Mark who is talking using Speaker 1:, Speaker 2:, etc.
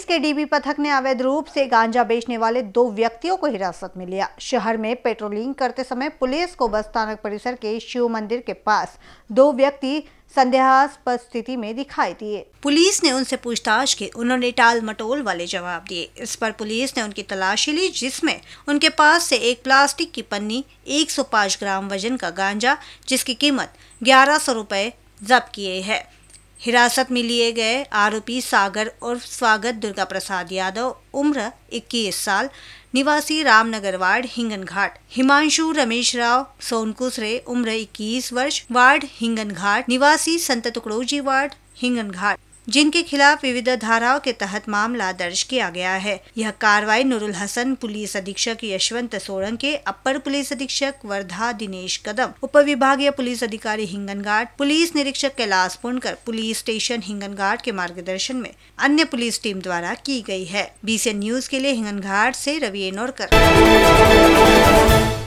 Speaker 1: police के dB पथक ने अवैध रूप से गांजा बेचने वाले दो व्यक्तियों को हिरासत में लिया शहर में पेट्रोलिंग करते समय पुलिस को बस थानक परिसर के शिव मंदिर के पास दो व्यक्ति संदेहास्पद स्थिति में दिखाई दिए पुलिस ने उनसे पूछताछ की उन्होंने टाल मटोल वाले जवाब दिए इस पर पुलिस ने उनकी तलाशी ली जिसमें उनके पास से एक प्लास्टिक की पन्नी 105 ग्राम वजन का गांजा जिसकी कीमत ग्यारह सौ जब्त किए है हिरासत में लिए गए आरोपी सागर और स्वागत दुर्गा प्रसाद यादव उम्र 21 साल निवासी रामनगर वार्ड हिंगन घाट हिमांशु रमेश राव सोनकुसरे उम्र 21 वर्ष वार्ड हिंगन घाट निवासी संत टुकड़ोजी वार्ड हिंगन घाट जिनके खिलाफ विविध धाराओं के तहत मामला दर्ज किया गया है यह कार्रवाई नुरुल हसन पुलिस अधीक्षक यशवंत के अपर पुलिस अधीक्षक वर्धा दिनेश कदम उप विभागीय पुलिस अधिकारी हिंगनघाट पुलिस निरीक्षक कैलाश पुनकर पुलिस स्टेशन हिंगनघाट के मार्गदर्शन में अन्य पुलिस टीम द्वारा की गयी है बीसीएन न्यूज के लिए हिंगनघाट से रवि एनोरकर